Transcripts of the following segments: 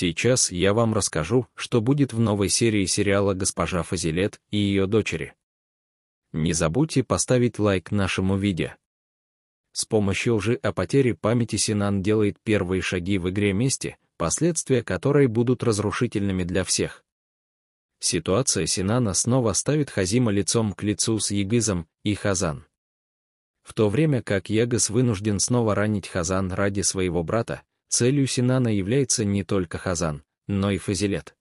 Сейчас я вам расскажу, что будет в новой серии сериала «Госпожа Фазилет и ее дочери». Не забудьте поставить лайк нашему видео. С помощью лжи о потере памяти Синан делает первые шаги в игре мести, последствия которой будут разрушительными для всех. Ситуация Синана снова ставит Хазима лицом к лицу с Ягызом и Хазан. В то время как Ягыз вынужден снова ранить Хазан ради своего брата, Целью Синана является не только Хазан, но и Фазилет.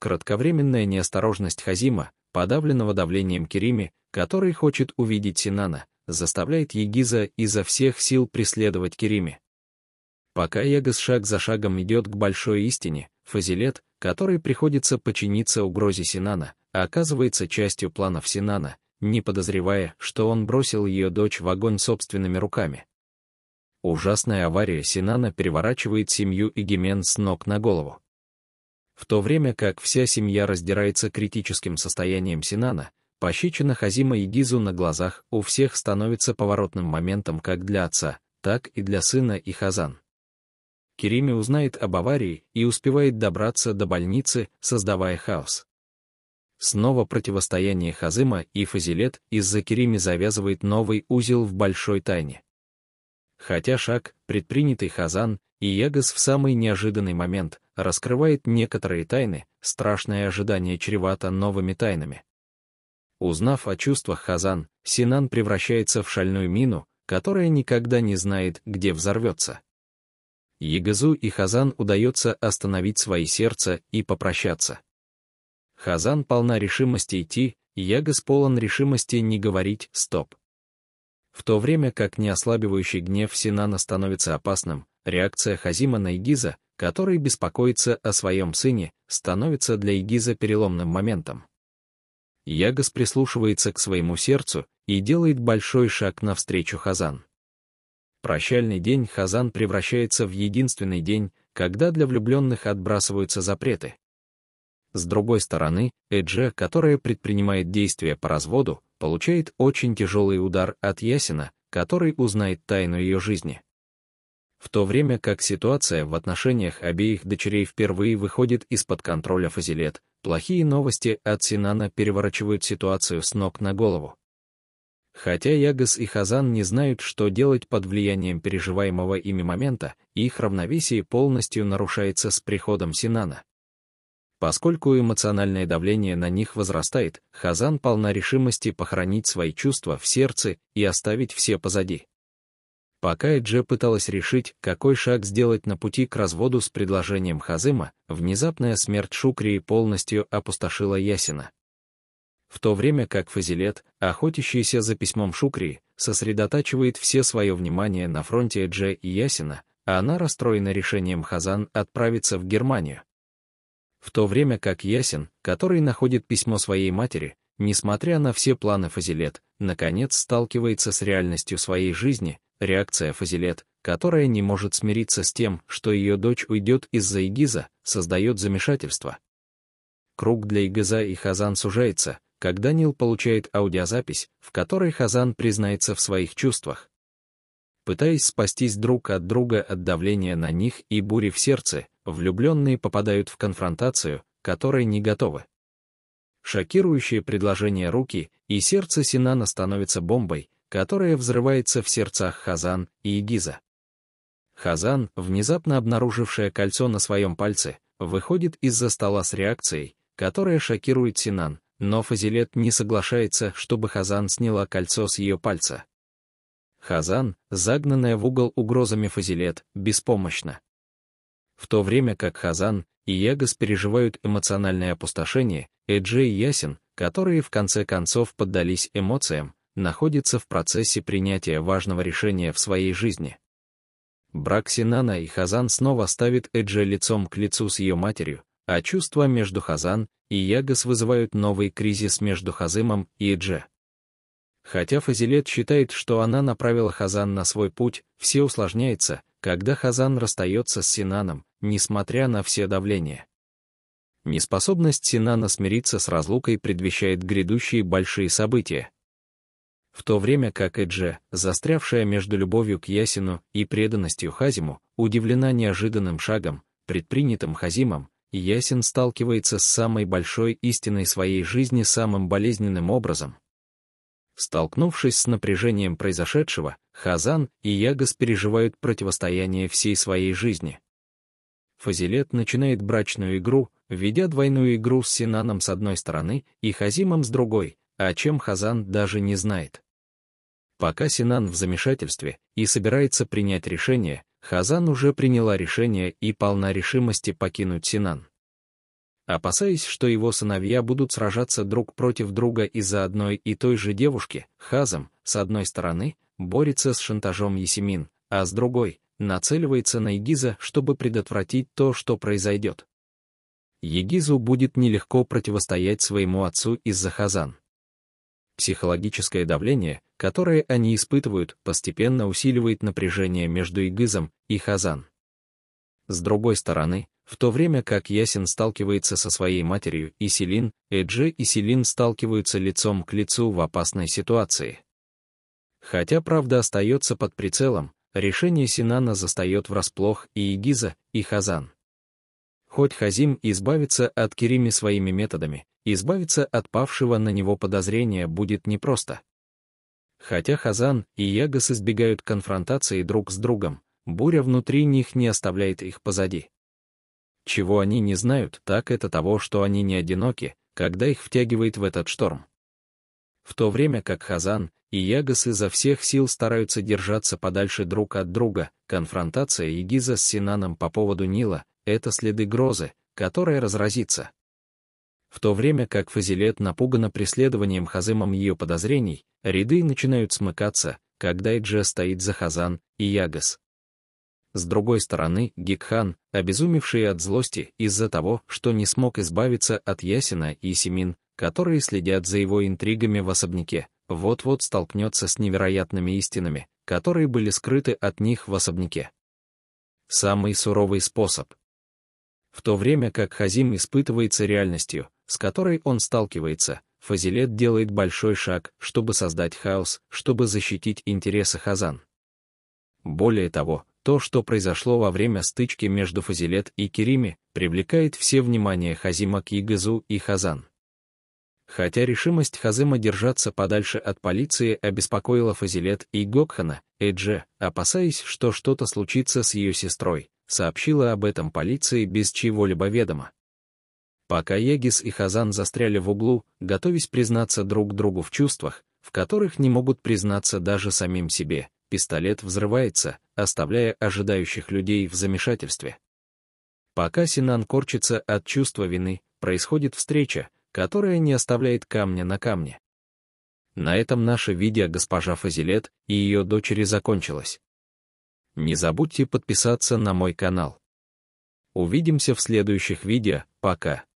Кратковременная неосторожность Хазима, подавленного давлением Керими, который хочет увидеть Синана, заставляет Егиза изо всех сил преследовать Керими. Пока Ягас шаг за шагом идет к большой истине, Фазилет, который приходится подчиниться угрозе Синана, оказывается частью планов Синана, не подозревая, что он бросил ее дочь в огонь собственными руками. Ужасная авария Синана переворачивает семью Игимен с ног на голову. В то время как вся семья раздирается критическим состоянием Синана, пощечина Хазима Игизу на глазах у всех становится поворотным моментом как для отца, так и для сына и Хазан. Кирими узнает об аварии и успевает добраться до больницы, создавая хаос. Снова противостояние Хазима и Фазилет из-за Кирими завязывает новый узел в большой тайне хотя шаг, предпринятый Хазан и Ягас в самый неожиданный момент, раскрывает некоторые тайны, страшное ожидание чревато новыми тайнами. Узнав о чувствах Хазан, Синан превращается в шальную мину, которая никогда не знает, где взорвется. Ягазу и Хазан удается остановить свои сердца и попрощаться. Хазан полна решимости идти, Ягаз полон решимости не говорить «стоп». В то время как неослабивающий гнев Синана становится опасным, реакция Хазима на Игиза, который беспокоится о своем сыне, становится для Игиза переломным моментом. Ягас прислушивается к своему сердцу и делает большой шаг навстречу Хазан. Прощальный день Хазан превращается в единственный день, когда для влюбленных отбрасываются запреты. С другой стороны, Эдже, которая предпринимает действия по разводу, получает очень тяжелый удар от Ясина, который узнает тайну ее жизни. В то время как ситуация в отношениях обеих дочерей впервые выходит из-под контроля Фазилет, плохие новости от Синана переворачивают ситуацию с ног на голову. Хотя Ягас и Хазан не знают, что делать под влиянием переживаемого ими момента, их равновесие полностью нарушается с приходом Синана. Поскольку эмоциональное давление на них возрастает, Хазан полна решимости похоронить свои чувства в сердце и оставить все позади. Пока Эдже пыталась решить, какой шаг сделать на пути к разводу с предложением Хазыма, внезапная смерть Шукрии полностью опустошила Ясина. В то время как Фазилет, охотящийся за письмом Шукрии, сосредотачивает все свое внимание на фронте Эдже и Ясина, а она расстроена решением Хазан отправиться в Германию, в то время как Ясен, который находит письмо своей матери, несмотря на все планы Фазилет, наконец сталкивается с реальностью своей жизни, реакция Фазилет, которая не может смириться с тем, что ее дочь уйдет из-за Игиза, создает замешательство. Круг для Игиза и Хазан сужается, когда Нил получает аудиозапись, в которой Хазан признается в своих чувствах. Пытаясь спастись друг от друга от давления на них и бури в сердце, влюбленные попадают в конфронтацию, которой не готовы. Шокирующее предложение руки и сердце Синана становится бомбой, которая взрывается в сердцах Хазан и Игиза. Хазан, внезапно обнаружившая кольцо на своем пальце, выходит из-за стола с реакцией, которая шокирует Синан, но Фазилет не соглашается, чтобы Хазан сняла кольцо с ее пальца. Хазан, загнанная в угол угрозами Фазилет, беспомощна. В то время как Хазан и Ягас переживают эмоциональное опустошение, Эджей и Ясин, которые в конце концов поддались эмоциям, находятся в процессе принятия важного решения в своей жизни. Брак Синана и Хазан снова ставит Эджи лицом к лицу с ее матерью, а чувства между Хазан и Ягас вызывают новый кризис между Хазымом и Эджи. Хотя Фазилет считает, что она направила Хазан на свой путь, все усложняется, когда Хазан расстается с Синаном, несмотря на все давление. Неспособность Синана смириться с разлукой предвещает грядущие большие события. В то время как Эдже, застрявшая между любовью к Ясину и преданностью Хазиму, удивлена неожиданным шагом, предпринятым Хазимом, Ясин сталкивается с самой большой истиной своей жизни самым болезненным образом — Столкнувшись с напряжением произошедшего, Хазан и Ягас переживают противостояние всей своей жизни. Фазилет начинает брачную игру, ведя двойную игру с Синаном с одной стороны и Хазимом с другой, о чем Хазан даже не знает. Пока Синан в замешательстве и собирается принять решение, Хазан уже приняла решение и полна решимости покинуть Синан. Опасаясь, что его сыновья будут сражаться друг против друга из-за одной и той же девушки, Хазам, с одной стороны, борется с шантажом Есемин, а с другой — нацеливается на Егиза, чтобы предотвратить то, что произойдет. Егизу будет нелегко противостоять своему отцу из-за Хазан. Психологическое давление, которое они испытывают, постепенно усиливает напряжение между Игызом и Хазан. С другой стороны, в то время как Ясин сталкивается со своей матерью и Селин, Эджи и Селин сталкиваются лицом к лицу в опасной ситуации. Хотя правда остается под прицелом, решение Синана застает врасплох и Игиза, и Хазан. Хоть Хазим избавиться от Кирими своими методами, избавиться от павшего на него подозрения будет непросто. Хотя Хазан и Ягас избегают конфронтации друг с другом, буря внутри них не оставляет их позади. Чего они не знают, так это того, что они не одиноки, когда их втягивает в этот шторм. В то время как Хазан и Ягас изо всех сил стараются держаться подальше друг от друга, конфронтация Егиза с Синаном по поводу Нила — это следы грозы, которая разразится. В то время как Фазилет напугана преследованием Хазымом ее подозрений, ряды начинают смыкаться, когда Эджа стоит за Хазан и Ягас. С другой стороны, Гикхан, обезумевший от злости из-за того, что не смог избавиться от Ясина и Семин, которые следят за его интригами в особняке, вот-вот столкнется с невероятными истинами, которые были скрыты от них в особняке. Самый суровый способ. В то время как Хазим испытывается реальностью, с которой он сталкивается, Фазилет делает большой шаг, чтобы создать хаос, чтобы защитить интересы Хазан. Более того, то, что произошло во время стычки между Фазилет и Керими, привлекает все внимание Хазима к Игазу и Хазан. Хотя решимость Хазима держаться подальше от полиции обеспокоила Фазилет и Гокхана, Эдже, опасаясь, что что-то случится с ее сестрой, сообщила об этом полиции без чего либо ведома. Пока Егис и Хазан застряли в углу, готовясь признаться друг другу в чувствах, в которых не могут признаться даже самим себе, пистолет взрывается, оставляя ожидающих людей в замешательстве. Пока Синан корчится от чувства вины, происходит встреча, которая не оставляет камня на камне. На этом наше видео госпожа Фазилет и ее дочери закончилось. Не забудьте подписаться на мой канал. Увидимся в следующих видео, пока.